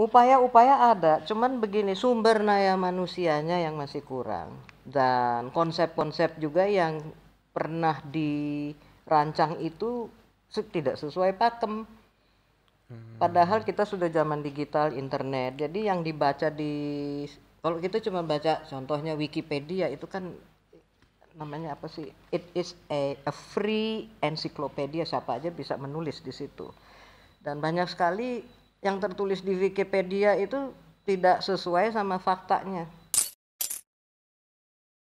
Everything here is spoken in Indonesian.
Upaya-upaya ada, cuman begini sumber daya manusianya yang masih kurang dan konsep-konsep juga yang pernah dirancang itu tidak sesuai pakem. Hmm. Padahal kita sudah zaman digital, internet. Jadi yang dibaca di kalau kita cuma baca contohnya Wikipedia itu kan namanya apa sih? It is a, a free encyclopedia siapa aja bisa menulis di situ. Dan banyak sekali yang tertulis di Wikipedia itu tidak sesuai sama faktanya.